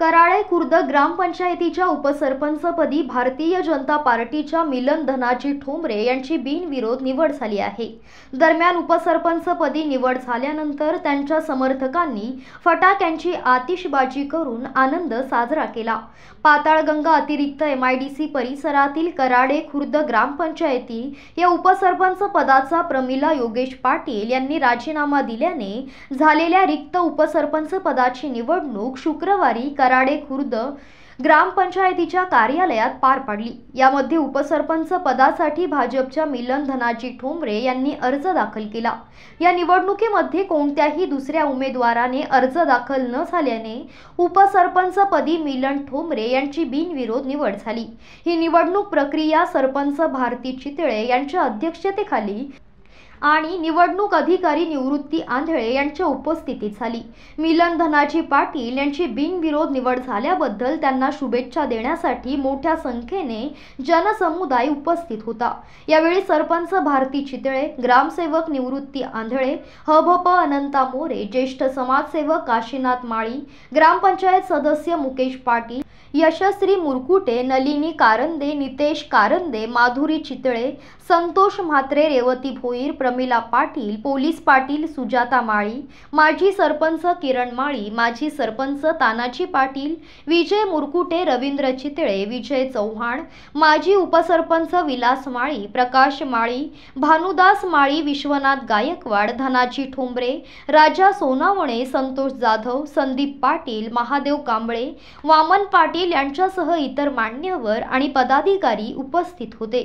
कराळे खुर्द ग्रामपंचायतीच्या उपसरपंचपदी भारतीय जनता पार्टीच्या मिलन धनाजी ठोंबरे यांची बिनविरोध निवड झाली आहे दरम्यान उपसरपंचपदी निवड झाल्यानंतर त्यांच्या समर्थकांनी फटाक्यांची आतिषबाजी करून आनंद साजरा केला पाताळगंगा अतिरिक्त एम आय डी सी परिसरातील कराडे खुर्द ग्रामपंचायती या उपसरपंच पदाचा प्रमिला योगेश पाटील यांनी राजीनामा दिल्याने झालेल्या रिक्त उपसरपंच पदाची निवडणूक शुक्रवारी करा कराडे खुर्द ग्रामपंचायतीच्या कार्यालयात पार पाडली यामध्ये उपसरपंच पदासाठी भाजपच्या मिलन धनाजी ठोंबरे यांनी अर्ज दाखल केला या निवडणुकीमध्ये कोणत्याही दुसऱ्या उमेदवाराने अर्ज दाखल न झाल्याने उपसरपंचपदी मिलन ठोंबरे यांची बिनविरोध निवड झाली ही निवडणूक प्रक्रिया सरपंच भारती चितळे यांच्या अध्यक्षतेखाली आणि निवडणूक अधिकारी निवृत्ती आंधळे यांच्या उपस्थितीत झाली मिलन धनाजी पाटील यांची बिनविरोध निवड झाल्याबद्दल त्यांना शुभेच्छा देण्यासाठी मोठ्या संख्येने जनसमुदाय उपस्थित होता यावेळी सरपंच भारती चितळे ग्रामसेवक निवृत्ती आंधळे हभप अनंता मोरे ज्येष्ठ समाजसेवक काशीनाथ माळी ग्रामपंचायत सदस्य मुकेश पाटील यशश्री मुरकुटे नलिनी कारंदे नितेश कारंदे माधुरी चितळे संतोष म्हात्रे रेवती भोईर प्रमिला पाटील पोलीस पाटील सुजाता माळी माजी सरपंच किरण माळी माजी सरपंच तानाजी पाटील विजय मुरकुटे रवींद्र चितळे विजय चव्हाण माजी उपसरपंच विलास माळी प्रकाश माळी भानुदास माळी विश्वनाथ गायकवाड धनाजी ठोंबरे राजा सोनावणे संतोष जाधव संदीप पाटील महादेव कांबळे वामन पाटील पाटील यांच्यासह इतर मान्यवर आणि पदाधिकारी उपस्थित होते